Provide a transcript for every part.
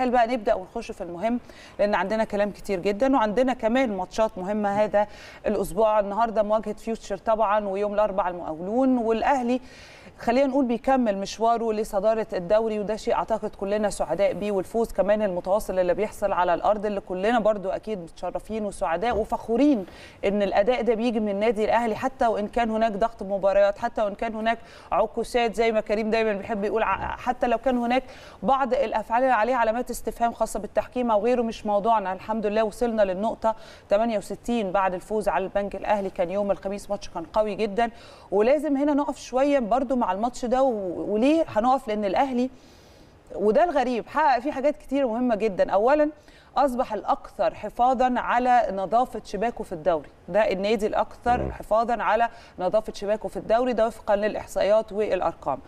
هل بقى نبدا ونخش في المهم لان عندنا كلام كتير جدا وعندنا كمان ماتشات مهمه هذا الاسبوع النهارده مواجهه فيوتشر طبعا ويوم الاربعاء المقاولون والاهلي خلينا نقول بيكمل مشواره لصداره الدوري وده شيء اعتقد كلنا سعداء بيه والفوز كمان المتواصل اللي بيحصل على الارض اللي كلنا برضو اكيد متشرفين وسعداء وفخورين ان الاداء ده بيجي من النادي الاهلي حتى وان كان هناك ضغط مباريات حتى وان كان هناك عكوسات زي ما كريم دايما بيحب يقول حتى لو كان هناك بعض الافعال اللي عليها علامات استفهام خاصه بالتحكيم او غيره مش موضوعنا الحمد لله وصلنا للنقطه 68 بعد الفوز على البنك الاهلي كان يوم الخميس ماتش كان قوي جدا ولازم هنا نقف شويه برده مع الماتش ده وليه هنقف لان الاهلي وده الغريب حقق فيه حاجات كتير مهمه جدا اولا اصبح الاكثر حفاظا على نظافه شباكه في الدوري ده النادي الاكثر حفاظا على نظافه شباكه في الدوري ده وفقا للاحصائيات والارقام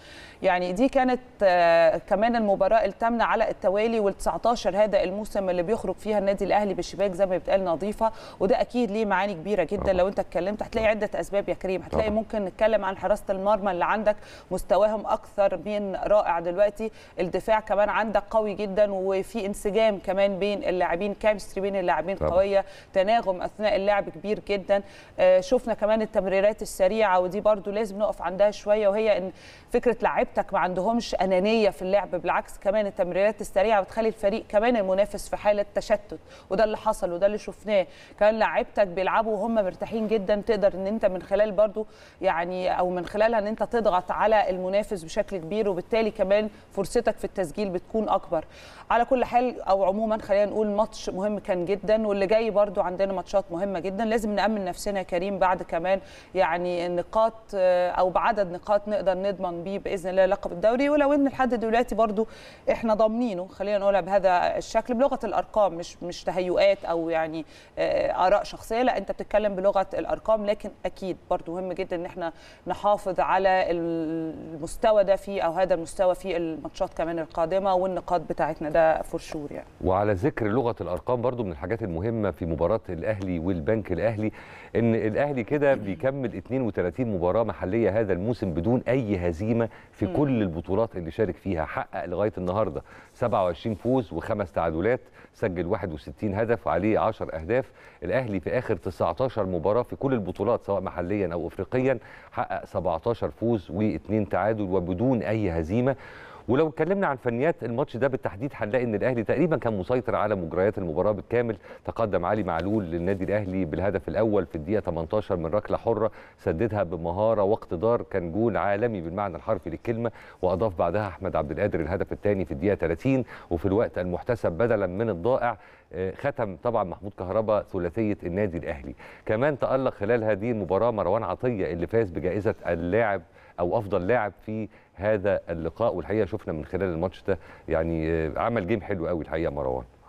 يعني دي كانت آه، كمان المباراه الثامنه على التوالي وال19 هذا الموسم اللي بيخرج فيها النادي الاهلي بالشباك زي ما بيتقال نظيفه وده اكيد ليه معاني كبيره جدا طبعا. لو انت اتكلمت هتلاقي عده اسباب يا كريم هتلاقي طبعا. ممكن نتكلم عن حراسه المرمى اللي عندك مستواهم اكثر من رائع دلوقتي الدفاع كمان عندك قوي جدا وفي انسجام كمان بين اللاعبين كيمستري بين اللاعبين قويه تناغم اثناء اللعب كبير جدا آه، شفنا كمان التمريرات السريعه ودي برده لازم نقف عندها شويه وهي ان فكره لعيبتك ما عندهمش انانيه في اللعب بالعكس كمان التمريرات السريعه بتخلي الفريق كمان المنافس في حاله تشتت وده اللي حصل وده اللي شفناه كان لعيبتك بيلعبوا وهم مرتاحين جدا تقدر ان انت من خلال برده يعني او من خلالها ان انت تضغط على المنافس بشكل كبير وبالتالي كمان فرصتك في التسجيل التسجيل بتكون اكبر على كل حال او عموما خلينا نقول ماتش مهم كان جدا واللي جاي برضو عندنا ماتشات مهمه جدا لازم نامن نفسنا يا كريم بعد كمان يعني نقاط آه، او بعدد نقاط نقدر نضمن بيه باذن الله لقب الدوري ولو ان لحد دلوقتي برضو احنا ضامنينه خلينا نقولها بهذا الشكل بلغه الارقام مش مش تهيؤات او يعني آه، اراء شخصيه لا انت بتتكلم بلغه الارقام لكن اكيد برضو مهم جدا ان احنا نحافظ على المستوى ده في او هذا المستوى في الماتشات كمان القادمه القادمه والنقاط بتاعتنا ده فور يعني وعلى ذكر لغه الارقام برضو من الحاجات المهمه في مباراه الاهلي والبنك الاهلي ان الاهلي كده بيكمل 32 مباراه محليه هذا الموسم بدون اي هزيمه في م. كل البطولات اللي شارك فيها حقق لغايه النهارده 27 فوز وخمس تعادلات سجل 61 هدف وعليه 10 اهداف الاهلي في اخر 19 مباراه في كل البطولات سواء محليا او افريقيا حقق 17 فوز واثنين تعادل وبدون اي هزيمه ولو اتكلمنا عن فنيات الماتش ده بالتحديد هنلاقي ان الاهلي تقريبا كان مسيطر على مجريات المباراه بالكامل تقدم علي معلول للنادي الاهلي بالهدف الاول في الدقيقه 18 من ركله حره سددها بمهاره واقتدار كان جول عالمي بالمعنى الحرفي للكلمه واضاف بعدها احمد عبد القادر الهدف الثاني في الدقيقه 30 وفي الوقت المحتسب بدلا من الضائع آه، ختم طبعا محمود كهربا ثلاثيه النادي الاهلي كمان تالق خلال هذه المباراه مروان عطيه اللي فاز بجائزه اللاعب او افضل لاعب في هذا اللقاء والحقيقه شفنا من خلال الماتش ده يعني آه، عمل جيم حلو قوي الحقيقه مروان